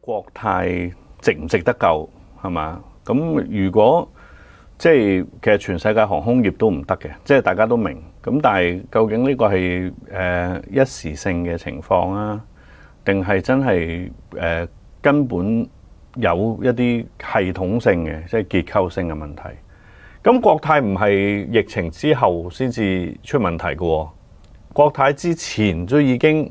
国泰值唔值得救系嘛？咁如果即系其实全世界航空业都唔得嘅，即系大家都明。咁但系究竟呢个系诶一时性嘅情况啊，定系真系诶根本有一啲系统性嘅，即系结构性嘅问题？咁国泰唔系疫情之后先至出问题嘅，国泰之前都已经。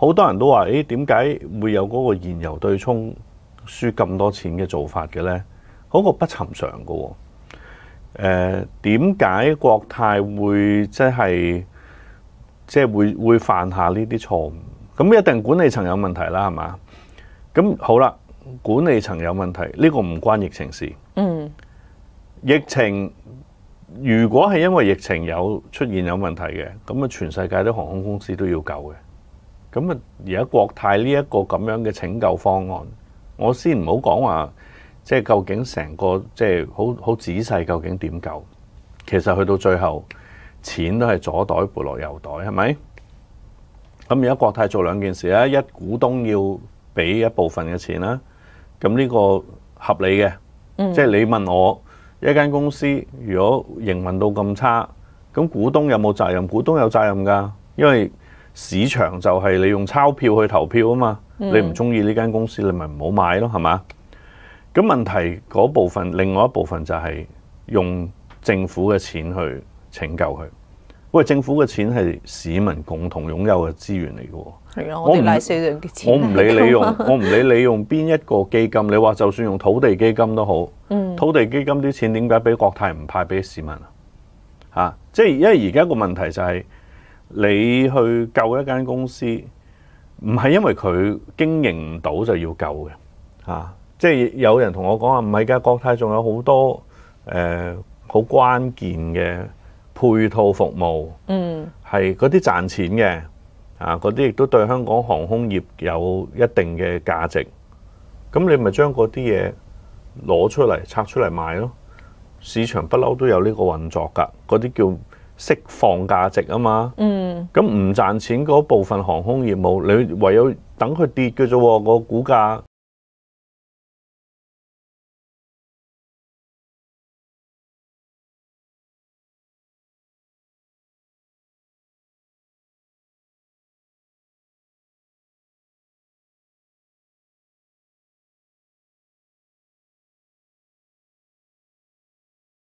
好多人都话：，诶，点解会有嗰个燃油对冲输咁多钱嘅做法嘅呢？好个不寻常嘅。诶，点解国泰会即系即系会会犯下呢啲错误？咁一定管理层有问题啦，系嘛？咁好啦，管理层有问题，呢个唔关疫情事。嗯，疫情如果系因为疫情有出现有问题嘅，咁啊，全世界啲航空公司都要救嘅。咁啊！而家國泰呢一個咁樣嘅拯救方案，我先唔好講話，即係究竟成個即係好好仔細究竟點救？其實去到最後，錢都係左袋撥落右袋，係咪？咁而家國泰做兩件事啦，一股東要俾一部分嘅錢啦，咁呢個合理嘅，即係你問我一間公司如果營運到咁差，咁股東有冇責任？股東有責任㗎，因為市場就係你用鈔票去投票啊嘛，你唔中意呢間公司，你咪唔好買咯，係嘛？咁問題嗰部分，另外一部分就係用政府嘅錢去拯救佢。喂，政府嘅錢係市民共同擁有嘅資源嚟嘅喎。係啊，我唔理你用，我唔理你用邊一個基金。你話就算用土地基金都好，土地基金啲錢點解俾國泰唔派俾市民啊？嚇！即係因為而家個問題就係。你去救一間公司，唔係因為佢經營唔到就要救嘅，嚇！即係有人同我講話，唔係㗎，國泰仲有好多誒好關鍵嘅配套服務，嗯，係嗰啲賺錢嘅，啊，嗰啲亦都對香港航空業有一定嘅價值。咁你咪將嗰啲嘢攞出嚟拆出嚟賣咯，市場不嬲都有呢個運作㗎，嗰啲叫。釋放價值啊嘛，咁唔賺錢嗰部分航空業務，你唯有等佢跌嘅啫喎，個股價。